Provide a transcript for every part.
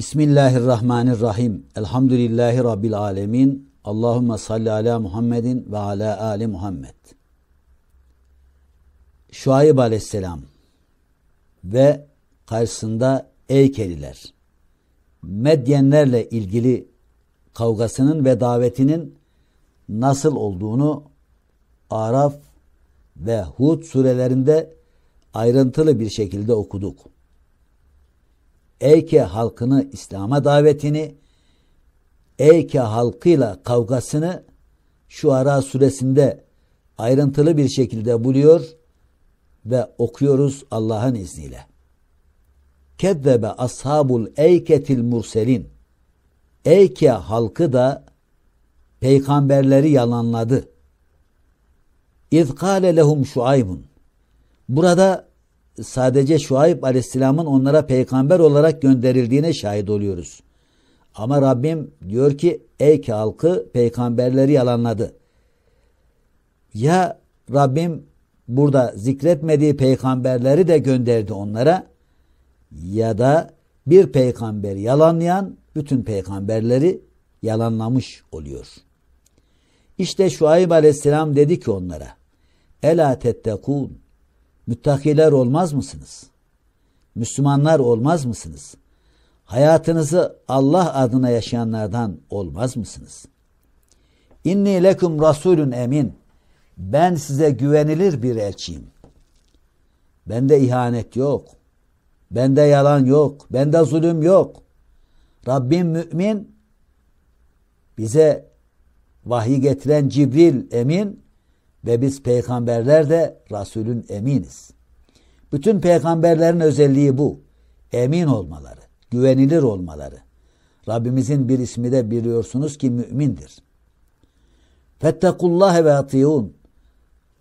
Bismillahirrahmanirrahim. Elhamdülillahi Rabbil alemin. Allahümme salli ala Muhammedin ve ala ali Muhammed. Şuayb aleyhisselam ve karşısında Eykeliler. Medyenlerle ilgili kavgasının ve davetinin nasıl olduğunu Araf ve Hud surelerinde ayrıntılı bir şekilde okuduk. Ey ki halkını İslam'a davetini, ey ki halkıyla kavgasını şu ara suresinde ayrıntılı bir şekilde buluyor ve okuyoruz Allah'ın izniyle. Kezzebe ashabul eyketil murselin. Eyke halkı da peygamberleri yalanladı. İzkale lehum şuaybun. Burada sadece Şuayb aleyhisselamın onlara peygamber olarak gönderildiğine şahit oluyoruz. Ama Rabbim diyor ki ey ki halkı peygamberleri yalanladı. Ya Rabbim burada zikretmediği peygamberleri de gönderdi onlara ya da bir peygamber yalanlayan bütün peygamberleri yalanlamış oluyor. İşte Şuayb aleyhisselam dedi ki onlara Ela tettekûn Müttakiler olmaz mısınız? Müslümanlar olmaz mısınız? Hayatınızı Allah adına yaşayanlardan olmaz mısınız? İnni lekum rasulun emin. Ben size güvenilir bir elçiyim. Bende ihanet yok. Bende yalan yok. Bende zulüm yok. Rabbim mümin bize vahiy getiren Cibril emin ve biz peygamberler de Resulün eminiz. Bütün peygamberlerin özelliği bu. Emin olmaları, güvenilir olmaları. Rabbimizin bir ismi de biliyorsunuz ki mümindir. Fettekullâhe ve atiyun.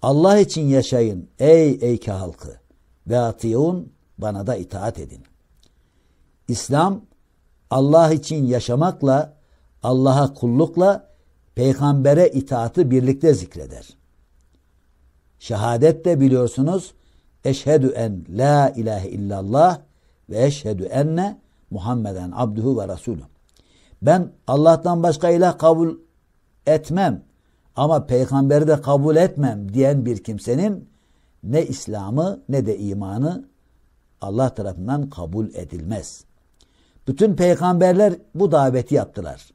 Allah için yaşayın ey Eyke halkı. Ve atiyun bana da itaat edin. İslam Allah için yaşamakla, Allah'a kullukla, peygambere itaatı birlikte zikreder. Şehadet de biliyorsunuz eşhedü en la ilahe illallah ve eşhedü enne Muhammeden abduhu ve rasulü. Ben Allah'tan başka ilah kabul etmem ama peygamberi de kabul etmem diyen bir kimsenin ne İslam'ı ne de imanı Allah tarafından kabul edilmez. Bütün peygamberler bu daveti yaptılar.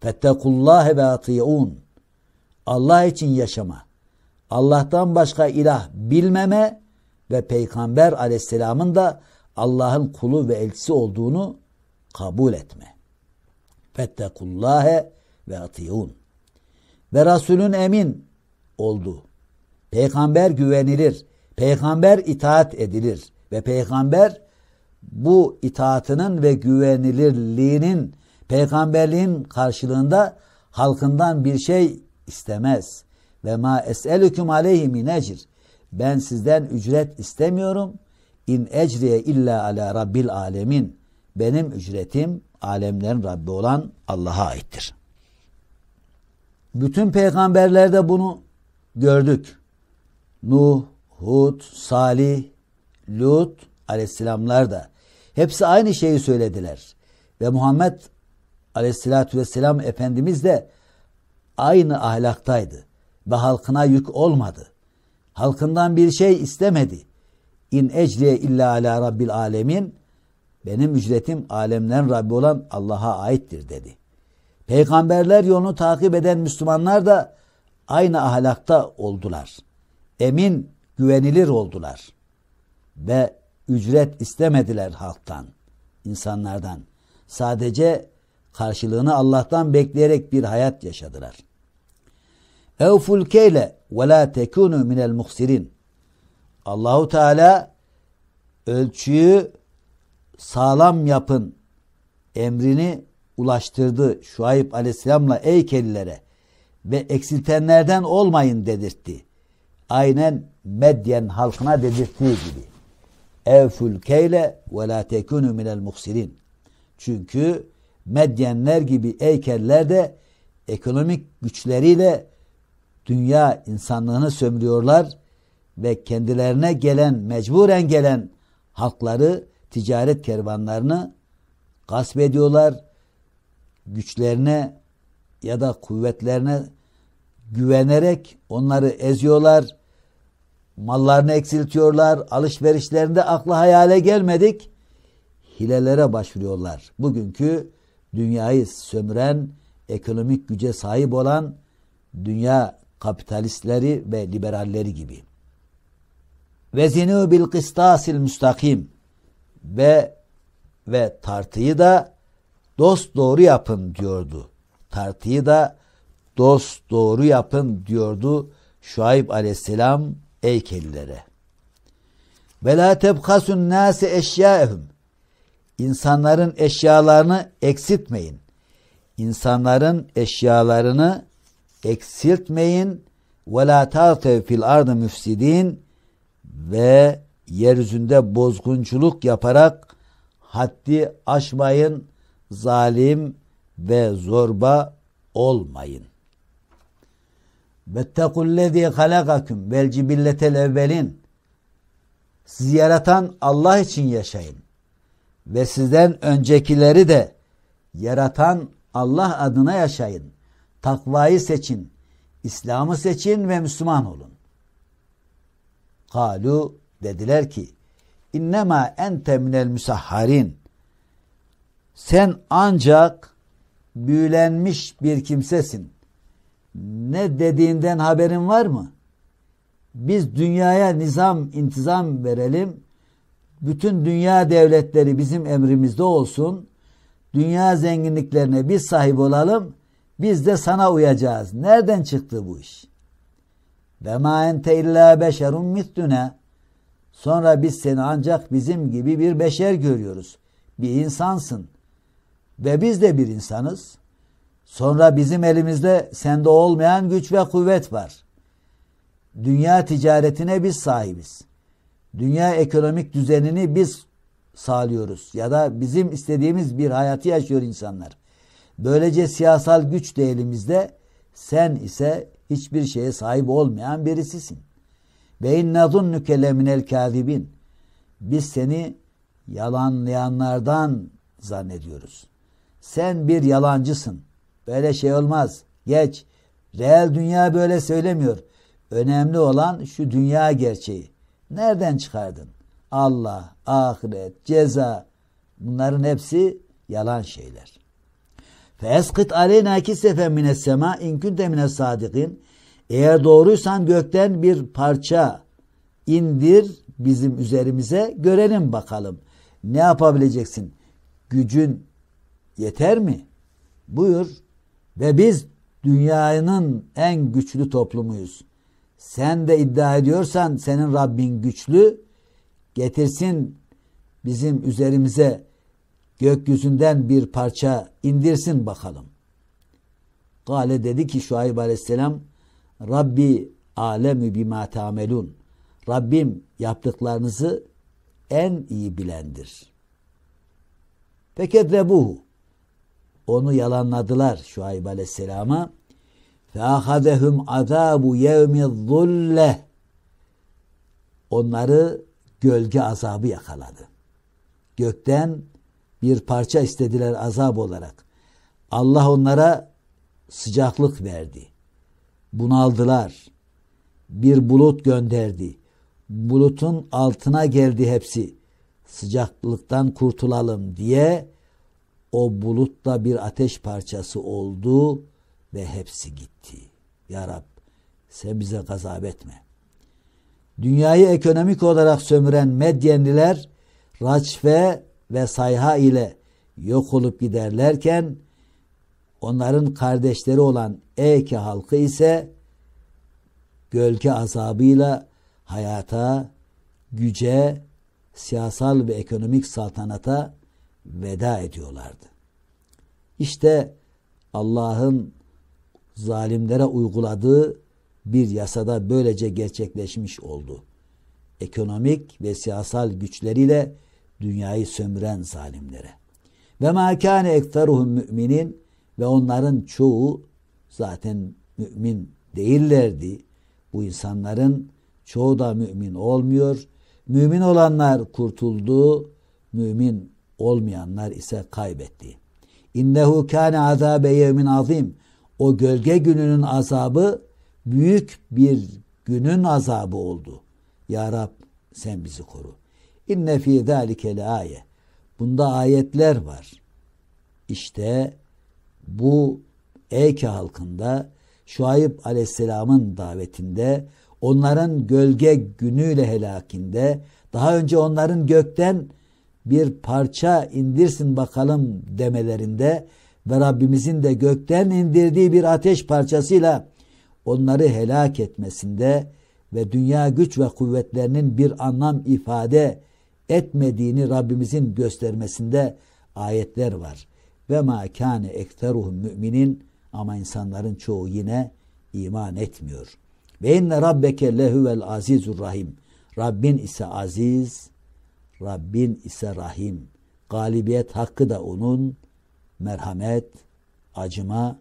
Fettekullâhe ve atiyeûn. Allah için yaşama. Allah'tan başka ilah bilmeme ve Peygamber aleyhisselamın da Allah'ın kulu ve elçisi olduğunu kabul etme. Fettekullâhe ve atiyun. Ve Resulün emin oldu. Peygamber güvenilir. Peygamber itaat edilir. Ve peygamber bu itaatının ve güvenilirliğinin peygamberliğin karşılığında halkından bir şey istemez. Ve ma es'elüküm aleyhi min ecir. Ben sizden ücret istemiyorum. İn ecriye illa ala rabbil alemin. Benim ücretim alemlerin Rabbi olan Allah'a aittir. Bütün peygamberlerde bunu gördük. Nuh, Hud, Salih, Lut aleyhisselamlar da hepsi aynı şeyi söylediler. Ve Muhammed aleyhissalatü vesselam Efendimiz de aynı ahlaktaydı ve halkına yük olmadı. Halkından bir şey istemedi. İn ecriye illa ala rabbil alemin benim ücretim alemden Rabbi olan Allah'a aittir dedi. Peygamberler yolunu takip eden Müslümanlar da aynı ahlakta oldular. Emin, güvenilir oldular. Ve ücret istemediler halktan, insanlardan. Sadece karşılığını Allah'tan bekleyerek bir hayat yaşadılar. اَوْفُ الْكَيْلَ وَلَا تَكُونُوا مِنَ الْمُخْسِرِينَ Allahu Teala ölçüyü sağlam yapın emrini ulaştırdı Şuayb aleyhisselamla ey kellilere ve eksiltenlerden olmayın dedirtti. Aynen Medyen halkına dedirttiği gibi. Evfül keyle ve la tekunu minel Çünkü Medyenler gibi eykeller de ekonomik güçleriyle dünya insanlığını sömürüyorlar ve kendilerine gelen, mecburen gelen halkları, ticaret kervanlarını gasp ediyorlar. Güçlerine ya da kuvvetlerine güvenerek onları eziyorlar. Mallarını eksiltiyorlar. Alışverişlerinde akla hayale gelmedik. Hilelere başvuruyorlar. Bugünkü dünyayı sömüren, ekonomik güce sahip olan dünya kapitalistleri ve liberalleri gibi. Vezinu bil kıstasil müstakim ve ve tartıyı da dost doğru yapın diyordu. Tartıyı da dost doğru yapın diyordu Şuayb aleyhisselam eykelilere. Ve la tebhasun nase eşyaehum. İnsanların eşyalarını eksiltmeyin. İnsanların eşyalarını eksiltmeyin ve la ta'tev fil ardı müfsidin ve yeryüzünde bozgunculuk yaparak haddi aşmayın, zalim ve zorba olmayın. Vettekullezî halakaküm vel cibilletel evvelin Sizi yaratan Allah için yaşayın. Ve sizden öncekileri de yaratan Allah adına yaşayın. Takvayı seçin. İslam'ı seçin ve Müslüman olun. Kalu dediler ki innema ente minel müsahharin sen ancak büyülenmiş bir kimsesin. Ne dediğinden haberin var mı? Biz dünyaya nizam, intizam verelim. Bütün dünya devletleri bizim emrimizde olsun. Dünya zenginliklerine biz sahip olalım. Biz de sana uyacağız. Nereden çıktı bu iş? Ve ma ente illa beşerun mislüne. Sonra biz seni ancak bizim gibi bir beşer görüyoruz. Bir insansın. Ve biz de bir insanız. Sonra bizim elimizde sende olmayan güç ve kuvvet var. Dünya ticaretine biz sahibiz. Dünya ekonomik düzenini biz sağlıyoruz. Ya da bizim istediğimiz bir hayatı yaşıyor insanlar. Böylece siyasal güç de elimizde. Sen ise hiçbir şeye sahip olmayan birisisin. Beyin inna zunnuke leminel kâzibin. Biz seni yalanlayanlardan zannediyoruz. Sen bir yalancısın. Böyle şey olmaz. Geç. Reel dünya böyle söylemiyor. Önemli olan şu dünya gerçeği. Nereden çıkardın? Allah, ahiret, ceza bunların hepsi yalan şeyler. Feeskıt aleyna kissefen mines sema in kunte mines sadikin. Eğer doğruysan gökten bir parça indir bizim üzerimize görelim bakalım. Ne yapabileceksin? Gücün yeter mi? Buyur. Ve biz dünyanın en güçlü toplumuyuz. Sen de iddia ediyorsan senin Rabbin güçlü getirsin bizim üzerimize gökyüzünden bir parça indirsin bakalım. Gale dedi ki Şuayb aleyhisselam Rabbi alemü bima tamelun. Rabbim yaptıklarınızı en iyi bilendir. Fekedrebuhu. Onu yalanladılar Şuayb aleyhisselama. Feahadehum azabu yevmi zulle. Onları gölge azabı yakaladı. Gökten bir parça istediler azap olarak. Allah onlara sıcaklık verdi. Bunaldılar. Bir bulut gönderdi. Bulutun altına geldi hepsi. Sıcaklıktan kurtulalım diye o bulut da bir ateş parçası oldu ve hepsi gitti. Ya Rab sen bize gazap etme. Dünyayı ekonomik olarak sömüren Medyenliler raçfe ve sayha ile yok olup giderlerken onların kardeşleri olan Eke halkı ise gölge azabıyla hayata, güce, siyasal ve ekonomik saltanata veda ediyorlardı. İşte Allah'ın zalimlere uyguladığı bir yasada böylece gerçekleşmiş oldu. Ekonomik ve siyasal güçleriyle dünyayı sömüren zalimlere. Ve ma kâne ekteruhum müminin ve onların çoğu zaten mümin değillerdi. Bu insanların çoğu da mümin olmuyor. Mümin olanlar kurtuldu, mümin olmayanlar ise kaybetti. İnnehu kâne azâbe yevmin azim. O gölge gününün azabı büyük bir günün azabı oldu. Ya Rab sen bizi koru. İnne fî zâlike aye. Bunda ayetler var. İşte bu Eke halkında Şuayb aleyhisselamın davetinde onların gölge günüyle helakinde daha önce onların gökten bir parça indirsin bakalım demelerinde ve Rabbimizin de gökten indirdiği bir ateş parçasıyla onları helak etmesinde ve dünya güç ve kuvvetlerinin bir anlam ifade etmediğini Rabbimizin göstermesinde ayetler var. Ve ma kâne ekteruhum müminin ama insanların çoğu yine iman etmiyor. Ve inne rabbeke lehüvel azizur rahim. Rabbin ise aziz, Rabbin ise rahim. Galibiyet hakkı da onun merhamet, acıma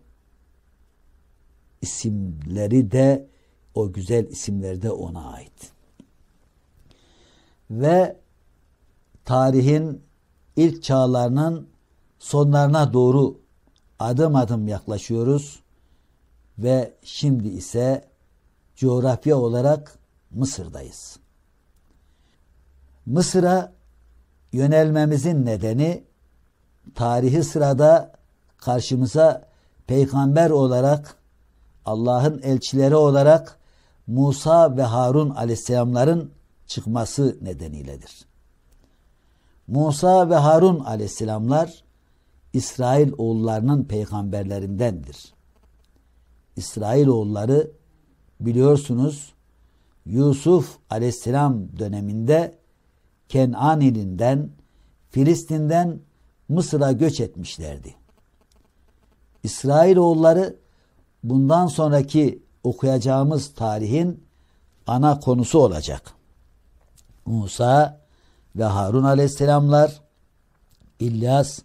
isimleri de o güzel isimlerde ona ait. Ve tarihin ilk çağlarının sonlarına doğru adım adım yaklaşıyoruz ve şimdi ise coğrafya olarak Mısır'dayız. Mısır'a yönelmemizin nedeni tarihi sırada karşımıza peygamber olarak Allah'ın elçileri olarak Musa ve Harun aleyhisselamların çıkması nedeniyledir. Musa ve Harun aleyhisselamlar İsrail oğullarının peygamberlerindendir. İsrail oğulları biliyorsunuz Yusuf aleyhisselam döneminde Kenan ilinden Filistin'den Mısır'a göç etmişlerdi. İsrail oğulları bundan sonraki okuyacağımız tarihin ana konusu olacak. Musa ve Harun aleyhisselamlar İlyas,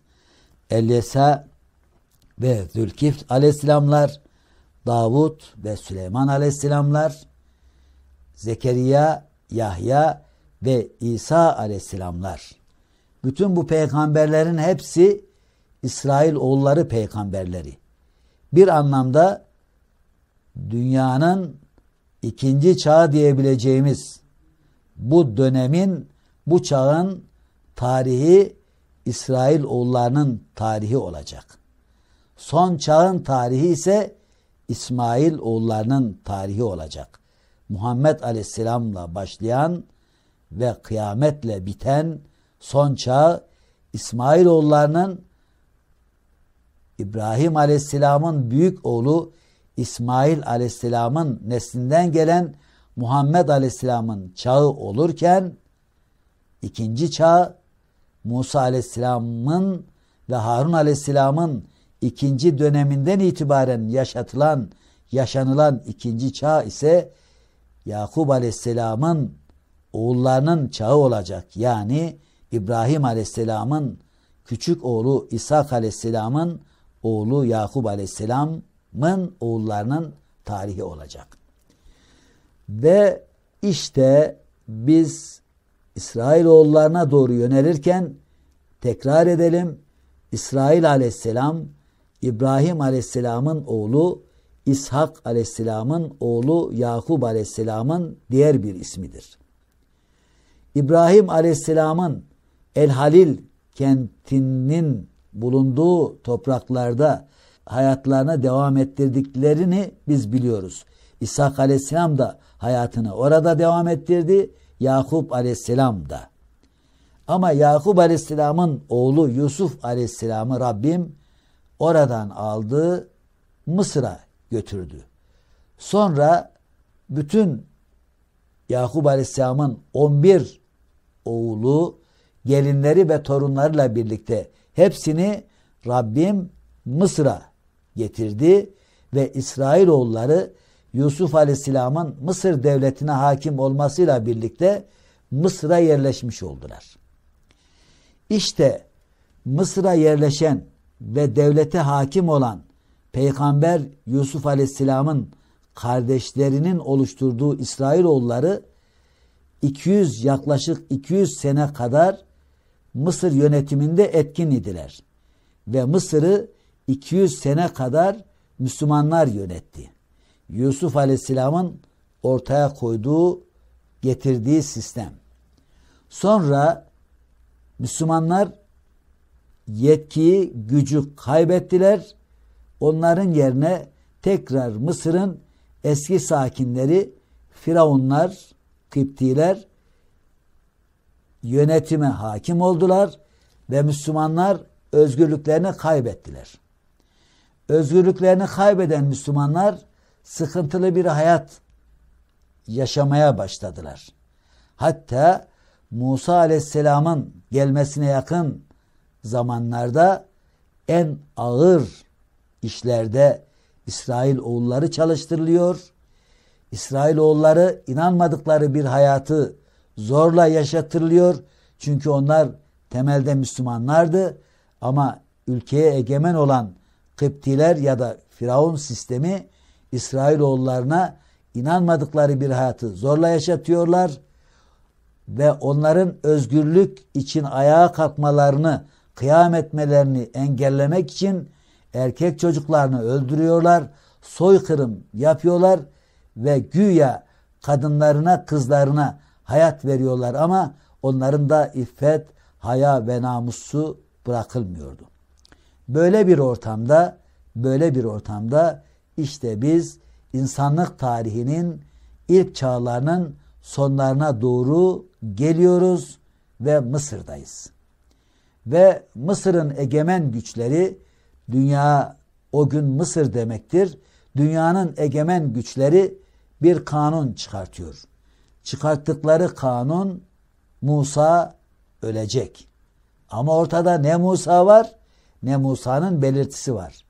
Elyesa ve Zülkifl aleyhisselamlar Davud ve Süleyman aleyhisselamlar Zekeriya, Yahya ve İsa aleyhisselamlar. Bütün bu peygamberlerin hepsi İsrail oğulları peygamberleri. Bir anlamda dünyanın ikinci çağı diyebileceğimiz bu dönemin bu çağın tarihi İsrail oğullarının tarihi olacak. Son çağın tarihi ise İsmail oğullarının tarihi olacak. Muhammed Aleyhisselam'la başlayan ve kıyametle biten son çağ İsmail oğullarının İbrahim Aleyhisselam'ın büyük oğlu İsmail Aleyhisselam'ın neslinden gelen Muhammed Aleyhisselam'ın çağı olurken İkinci çağ Musa Aleyhisselam'ın ve Harun Aleyhisselam'ın ikinci döneminden itibaren yaşatılan, yaşanılan ikinci çağ ise Yakup Aleyhisselam'ın oğullarının çağı olacak. Yani İbrahim Aleyhisselam'ın küçük oğlu İshak Aleyhisselam'ın oğlu Yakup Aleyhisselam'ın oğullarının tarihi olacak. Ve işte biz İsrailoğullarına doğru yönelirken tekrar edelim İsrail aleyhisselam İbrahim aleyhisselamın oğlu İshak aleyhisselamın oğlu Yakup aleyhisselamın diğer bir ismidir. İbrahim aleyhisselamın El Halil kentinin bulunduğu topraklarda hayatlarına devam ettirdiklerini biz biliyoruz. İshak aleyhisselam da hayatını orada devam ettirdi. Yakup aleyhisselam da. Ama Yakup aleyhisselamın oğlu Yusuf aleyhisselamı Rabbim oradan aldı Mısır'a götürdü. Sonra bütün Yakup aleyhisselamın 11 oğlu gelinleri ve torunlarıyla birlikte hepsini Rabbim Mısır'a getirdi ve İsrail oğulları. Yusuf Aleyhisselam'ın Mısır devletine hakim olmasıyla birlikte Mısır'a yerleşmiş oldular. İşte Mısır'a yerleşen ve devlete hakim olan Peygamber Yusuf Aleyhisselam'ın kardeşlerinin oluşturduğu İsrailoğulları 200 yaklaşık 200 sene kadar Mısır yönetiminde etkin idiler ve Mısır'ı 200 sene kadar Müslümanlar yönetti. Yusuf Aleyhisselam'ın ortaya koyduğu, getirdiği sistem. Sonra Müslümanlar yetkiyi, gücü kaybettiler. Onların yerine tekrar Mısır'ın eski sakinleri Firavunlar, Kıptiler yönetime hakim oldular ve Müslümanlar özgürlüklerini kaybettiler. Özgürlüklerini kaybeden Müslümanlar sıkıntılı bir hayat yaşamaya başladılar. Hatta Musa aleyhisselamın gelmesine yakın zamanlarda en ağır işlerde İsrail oğulları çalıştırılıyor. İsrail oğulları inanmadıkları bir hayatı zorla yaşatırılıyor. Çünkü onlar temelde Müslümanlardı ama ülkeye egemen olan Kıptiler ya da Firavun sistemi İsrailoğullarına inanmadıkları bir hayatı zorla yaşatıyorlar ve onların özgürlük için ayağa kalkmalarını, kıyam etmelerini engellemek için erkek çocuklarını öldürüyorlar, soykırım yapıyorlar ve güya kadınlarına, kızlarına hayat veriyorlar ama onların da iffet, haya ve namusu bırakılmıyordu. Böyle bir ortamda, böyle bir ortamda işte biz insanlık tarihinin ilk çağlarının sonlarına doğru geliyoruz ve Mısır'dayız. Ve Mısır'ın egemen güçleri dünya o gün Mısır demektir. Dünyanın egemen güçleri bir kanun çıkartıyor. Çıkarttıkları kanun Musa ölecek. Ama ortada ne Musa var ne Musa'nın belirtisi var.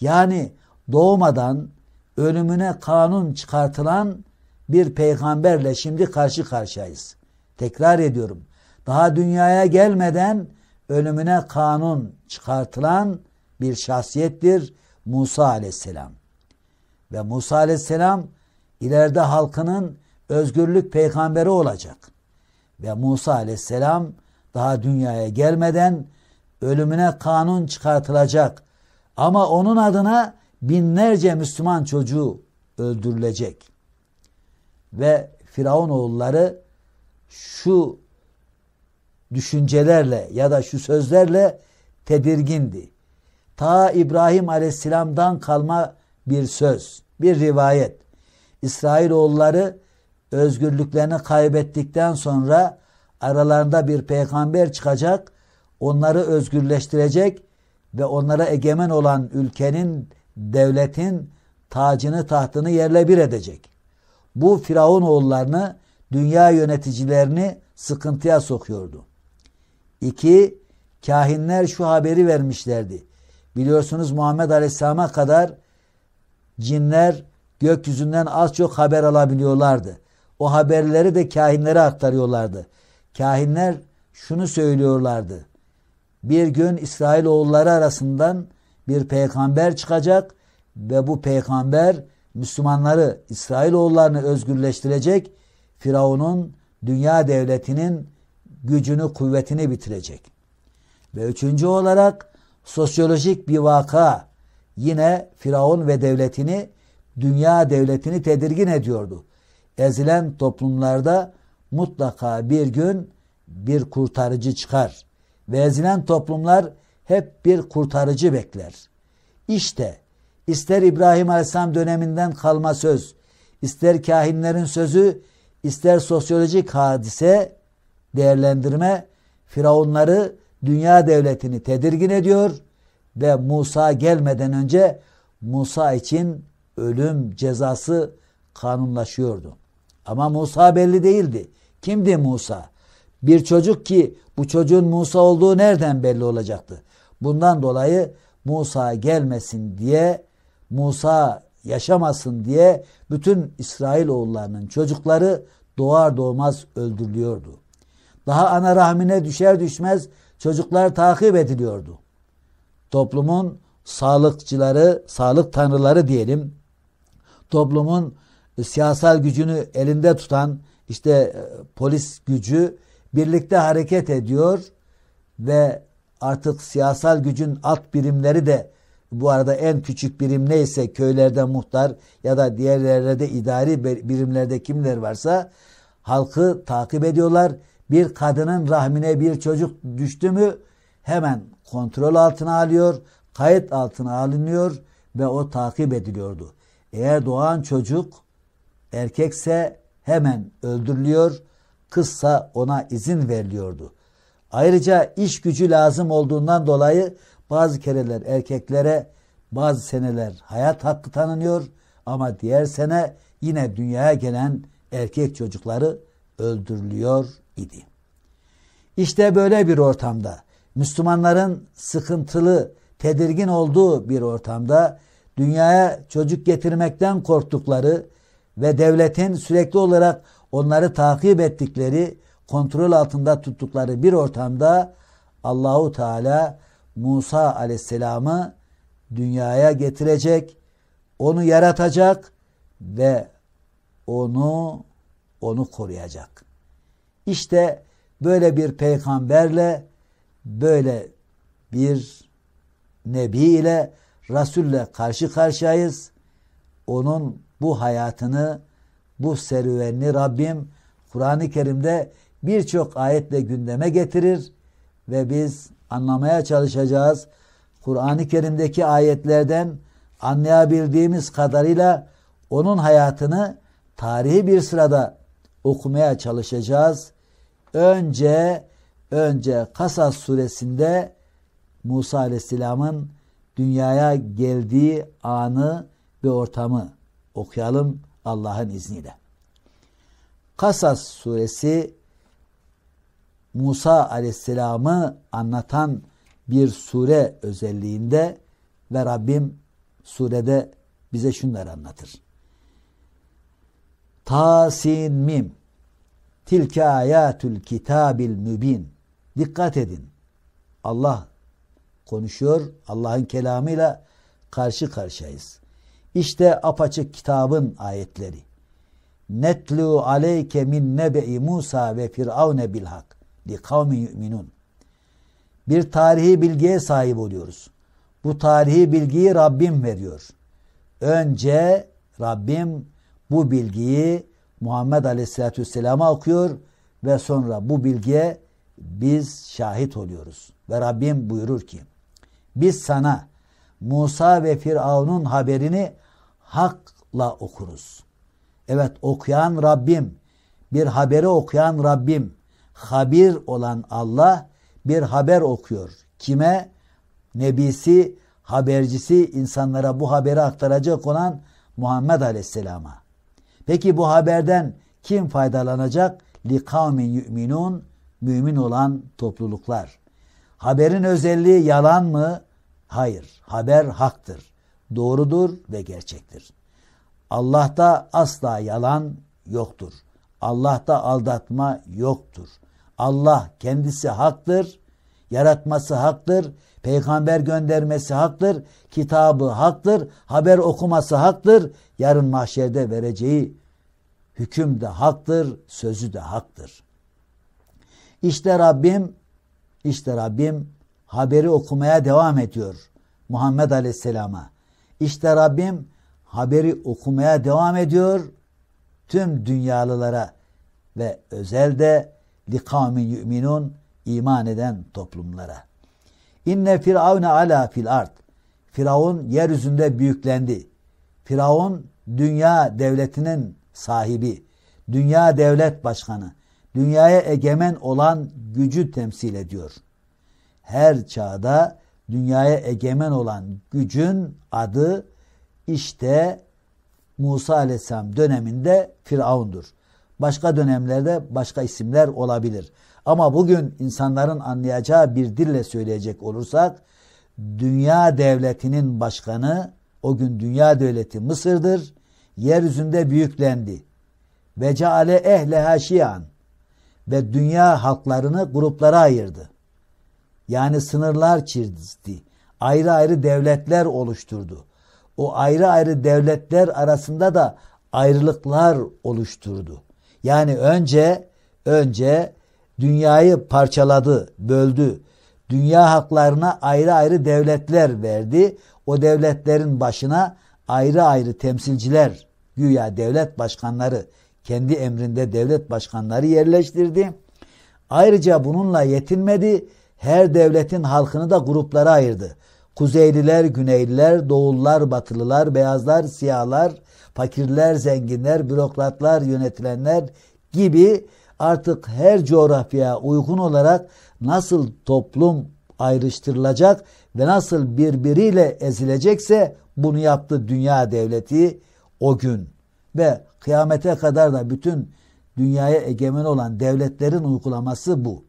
Yani doğmadan ölümüne kanun çıkartılan bir peygamberle şimdi karşı karşıyayız. Tekrar ediyorum. Daha dünyaya gelmeden ölümüne kanun çıkartılan bir şahsiyettir Musa aleyhisselam. Ve Musa aleyhisselam ileride halkının özgürlük peygamberi olacak. Ve Musa aleyhisselam daha dünyaya gelmeden ölümüne kanun çıkartılacak. Ama onun adına binlerce Müslüman çocuğu öldürülecek. Ve Firavun oğulları şu düşüncelerle ya da şu sözlerle tedirgindi. Ta İbrahim aleyhisselamdan kalma bir söz, bir rivayet. İsrail oğulları özgürlüklerini kaybettikten sonra aralarında bir peygamber çıkacak, onları özgürleştirecek ve onlara egemen olan ülkenin devletin tacını tahtını yerle bir edecek. Bu Firavun oğullarını dünya yöneticilerini sıkıntıya sokuyordu. İki, kahinler şu haberi vermişlerdi. Biliyorsunuz Muhammed Aleyhisselam'a kadar cinler gökyüzünden az çok haber alabiliyorlardı. O haberleri de kahinlere aktarıyorlardı. Kahinler şunu söylüyorlardı. Bir gün İsrail oğulları arasından bir peygamber çıkacak ve bu peygamber Müslümanları, İsrailoğullarını özgürleştirecek. Firavun'un dünya devletinin gücünü, kuvvetini bitirecek. Ve üçüncü olarak sosyolojik bir vaka yine Firavun ve devletini, dünya devletini tedirgin ediyordu. Ezilen toplumlarda mutlaka bir gün bir kurtarıcı çıkar. Ve ezilen toplumlar hep bir kurtarıcı bekler. İşte ister İbrahim Aleyhisselam döneminden kalma söz, ister kahinlerin sözü, ister sosyolojik hadise değerlendirme Firavunları dünya devletini tedirgin ediyor ve Musa gelmeden önce Musa için ölüm cezası kanunlaşıyordu. Ama Musa belli değildi. Kimdi Musa? Bir çocuk ki bu çocuğun Musa olduğu nereden belli olacaktı? Bundan dolayı Musa gelmesin diye, Musa yaşamasın diye bütün İsrail oğullarının çocukları doğar doğmaz öldürülüyordu. Daha ana rahmine düşer düşmez çocuklar takip ediliyordu. Toplumun sağlıkçıları, sağlık tanrıları diyelim, toplumun siyasal gücünü elinde tutan işte e, polis gücü birlikte hareket ediyor ve artık siyasal gücün alt birimleri de bu arada en küçük birim neyse köylerde muhtar ya da diğerlerde idari birimlerde kimler varsa halkı takip ediyorlar. Bir kadının rahmine bir çocuk düştü mü hemen kontrol altına alıyor, kayıt altına alınıyor ve o takip ediliyordu. Eğer doğan çocuk erkekse hemen öldürülüyor, kızsa ona izin veriliyordu. Ayrıca iş gücü lazım olduğundan dolayı bazı kereler erkeklere bazı seneler hayat hakkı tanınıyor ama diğer sene yine dünyaya gelen erkek çocukları öldürülüyor idi. İşte böyle bir ortamda Müslümanların sıkıntılı, tedirgin olduğu bir ortamda dünyaya çocuk getirmekten korktukları ve devletin sürekli olarak onları takip ettikleri kontrol altında tuttukları bir ortamda Allahu Teala Musa aleyhisselamı dünyaya getirecek, onu yaratacak ve onu onu koruyacak. İşte böyle bir peygamberle böyle bir nebi ile Resul'le karşı karşıyayız. Onun bu hayatını, bu serüvenini Rabbim Kur'an-ı Kerim'de birçok ayetle gündeme getirir ve biz anlamaya çalışacağız. Kur'an-ı Kerim'deki ayetlerden anlayabildiğimiz kadarıyla onun hayatını tarihi bir sırada okumaya çalışacağız. Önce önce Kasas suresinde Musa Aleyhisselam'ın dünyaya geldiği anı ve ortamı okuyalım Allah'ın izniyle. Kasas suresi Musa aleyhisselamı anlatan bir sure özelliğinde ve Rabbim surede bize şunları anlatır. Tasin mim Tilke ayatül kitabil mübin Dikkat edin. Allah konuşuyor. Allah'ın kelamıyla karşı karşıyayız. İşte apaçık kitabın ayetleri. Netlu aleyke min nebe'i Musa ve Firavne Bilhak. لِقَوْمِ يُؤْمِنُونَ Bir tarihi bilgiye sahip oluyoruz. Bu tarihi bilgiyi Rabbim veriyor. Önce Rabbim bu bilgiyi Muhammed Aleyhisselatü Vesselam'a okuyor ve sonra bu bilgiye biz şahit oluyoruz. Ve Rabbim buyurur ki biz sana Musa ve Firavun'un haberini hakla okuruz. Evet okuyan Rabbim, bir haberi okuyan Rabbim, habir olan Allah bir haber okuyor. Kime? Nebisi, habercisi insanlara bu haberi aktaracak olan Muhammed Aleyhisselam'a. Peki bu haberden kim faydalanacak? Likavmin yu'minun mümin olan topluluklar. Haberin özelliği yalan mı? Hayır. Haber haktır. Doğrudur ve gerçektir. Allah'ta asla yalan yoktur. Allah'ta aldatma yoktur. Allah kendisi haktır, yaratması haktır, peygamber göndermesi haktır, kitabı haktır, haber okuması haktır, yarın mahşerde vereceği hüküm de haktır, sözü de haktır. İşte Rabbim, işte Rabbim haberi okumaya devam ediyor Muhammed Aleyhisselam'a. İşte Rabbim haberi okumaya devam ediyor tüm dünyalılara ve özelde likavmin yu'minun iman eden toplumlara. İnne firavne ala fil art. Firavun yeryüzünde büyüklendi. Firavun dünya devletinin sahibi, dünya devlet başkanı, dünyaya egemen olan gücü temsil ediyor. Her çağda dünyaya egemen olan gücün adı işte Musa Aleyhisselam döneminde Firavundur. Başka dönemlerde başka isimler olabilir. Ama bugün insanların anlayacağı bir dille söyleyecek olursak dünya devletinin başkanı o gün dünya devleti Mısır'dır. Yeryüzünde büyüklendi. Ve ceale Ehle şian ve dünya halklarını gruplara ayırdı. Yani sınırlar çizdi. Ayrı ayrı devletler oluşturdu. O ayrı ayrı devletler arasında da ayrılıklar oluşturdu. Yani önce önce dünyayı parçaladı, böldü. Dünya haklarına ayrı ayrı devletler verdi. O devletlerin başına ayrı ayrı temsilciler, güya devlet başkanları, kendi emrinde devlet başkanları yerleştirdi. Ayrıca bununla yetinmedi. Her devletin halkını da gruplara ayırdı. Kuzeyliler, Güneyliler, Doğullar, Batılılar, Beyazlar, Siyahlar, fakirler, zenginler, bürokratlar, yönetilenler gibi artık her coğrafyaya uygun olarak nasıl toplum ayrıştırılacak ve nasıl birbiriyle ezilecekse bunu yaptı dünya devleti o gün. Ve kıyamete kadar da bütün dünyaya egemen olan devletlerin uygulaması bu.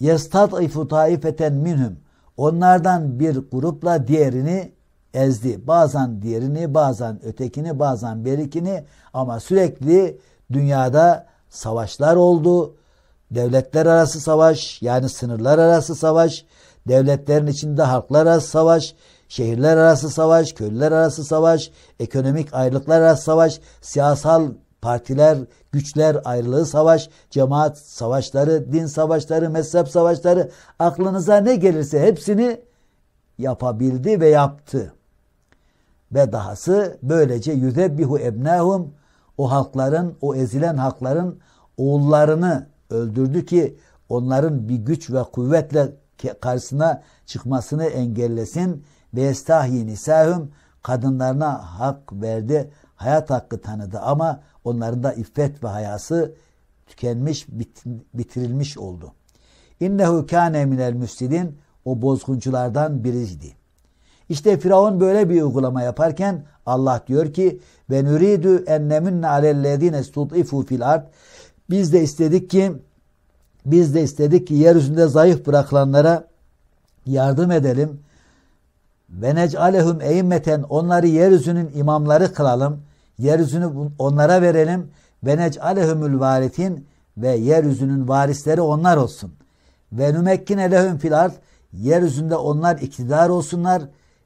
يَسْتَطْعِفُ تَائِفَةً minhum. Onlardan bir grupla diğerini ezdi. Bazen diğerini, bazen ötekini, bazen berikini ama sürekli dünyada savaşlar oldu. Devletler arası savaş, yani sınırlar arası savaş, devletlerin içinde halklar arası savaş, şehirler arası savaş, köylüler arası savaş, ekonomik ayrılıklar arası savaş, siyasal partiler, güçler ayrılığı savaş, cemaat savaşları, din savaşları, mezhep savaşları aklınıza ne gelirse hepsini yapabildi ve yaptı ve dahası böylece yüzebbihu ebnâhum o halkların, o ezilen halkların oğullarını öldürdü ki onların bir güç ve kuvvetle karşısına çıkmasını engellesin ve estahyi nisahum kadınlarına hak verdi, hayat hakkı tanıdı ama onların da iffet ve hayası tükenmiş, bitirilmiş oldu. İnnehu kâne minel müstilin o bozgunculardan biriydi. İşte Firavun böyle bir uygulama yaparken Allah diyor ki ben üridü enneminne alellezine stud'ifu fil art. biz de istedik ki biz de istedik ki yeryüzünde zayıf bırakılanlara yardım edelim. Ve nec'alehum eimmeten onları yeryüzünün imamları kılalım. Yeryüzünü onlara verelim. Ve nec'alehumul varitin ve yeryüzünün varisleri onlar olsun. Ve nümekkine lehum fil ard yeryüzünde onlar iktidar olsunlar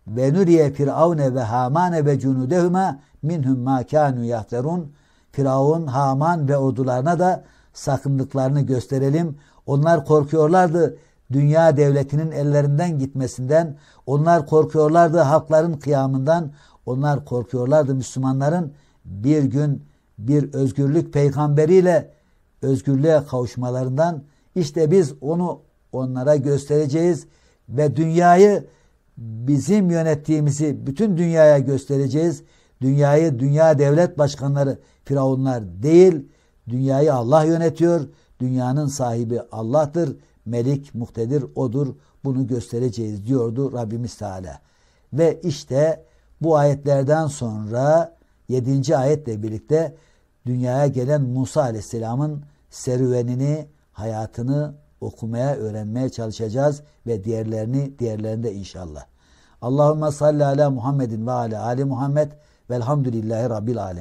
ve nuriye firavne ve hamane ve cunudehuma minhum ma kanu yahterun. Firavun, Haman ve ordularına da sakındıklarını gösterelim. Onlar korkuyorlardı dünya devletinin ellerinden gitmesinden. Onlar korkuyorlardı hakların kıyamından. Onlar korkuyorlardı Müslümanların bir gün bir özgürlük peygamberiyle özgürlüğe kavuşmalarından. İşte biz onu onlara göstereceğiz ve dünyayı bizim yönettiğimizi bütün dünyaya göstereceğiz. Dünyayı dünya devlet başkanları firavunlar değil, dünyayı Allah yönetiyor. Dünyanın sahibi Allah'tır. Melik muhtedir odur. Bunu göstereceğiz diyordu Rabbimiz Teala. Ve işte bu ayetlerden sonra 7. ayetle birlikte dünyaya gelen Musa Aleyhisselam'ın serüvenini, hayatını okumaya, öğrenmeye çalışacağız ve diğerlerini diğerlerinde inşallah. Allahümme salli ala Muhammedin ve ala Ali Muhammed velhamdülillahi rabbil alemin.